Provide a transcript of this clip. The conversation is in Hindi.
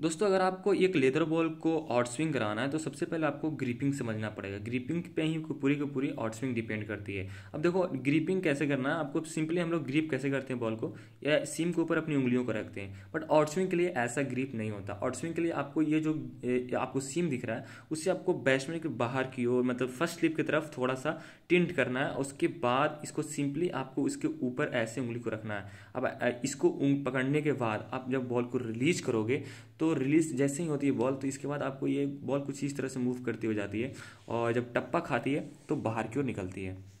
दोस्तों अगर आपको एक लेदर बॉल को आउट स्विंग कराना है तो सबसे पहले आपको ग्रीपिंग समझना पड़ेगा ग्रीपिंग पे ही पूरी की पूरी आउट स्विंग डिपेंड करती है अब देखो ग्रीपिंग कैसे करना है आपको सिंपली हम लोग ग्रीप कैसे करते हैं बॉल को या सिम के ऊपर अपनी उंगलियों को रखते हैं बट आउट स्विंग के लिए ऐसा ग्रीप नहीं होता आउट स्विंग के लिए आपको ये जो आपको सिम दिख रहा है उससे आपको बैट्समैन के बाहर की ओर मतलब फर्स्ट स्लिप की तरफ थोड़ा सा टिंट करना है उसके बाद इसको सिंपली आपको इसके ऊपर ऐसे उंगली को रखना है अब इसको पकड़ने के बाद आप जब बॉल को रिलीज करोगे तो रिलीज जैसे ही होती है बॉल तो इसके बाद आपको ये बॉल कुछ इस तरह से मूव करती हो जाती है और जब टप्पा खाती है तो बाहर की ओर निकलती है